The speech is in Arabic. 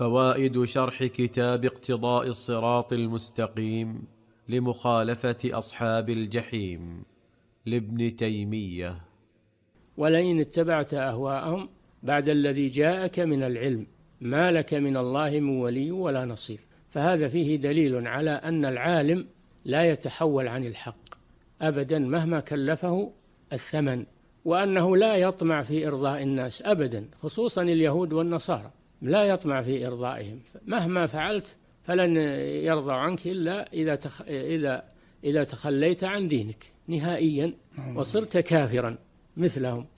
فوائد شرح كتاب اقتضاء الصراط المستقيم لمخالفه اصحاب الجحيم لابن تيميه ولئن اتبعت اهواءهم بعد الذي جاءك من العلم ما لك من الله من ولي ولا نصير فهذا فيه دليل على ان العالم لا يتحول عن الحق ابدا مهما كلفه الثمن وانه لا يطمع في ارضاء الناس ابدا خصوصا اليهود والنصارى لا يطمع في إرضائهم مهما فعلت فلن يرضى عنك إلا إذا تخ... إذا إذا تخليت عن دينك نهائيا نعم. وصرت كافرا مثلهم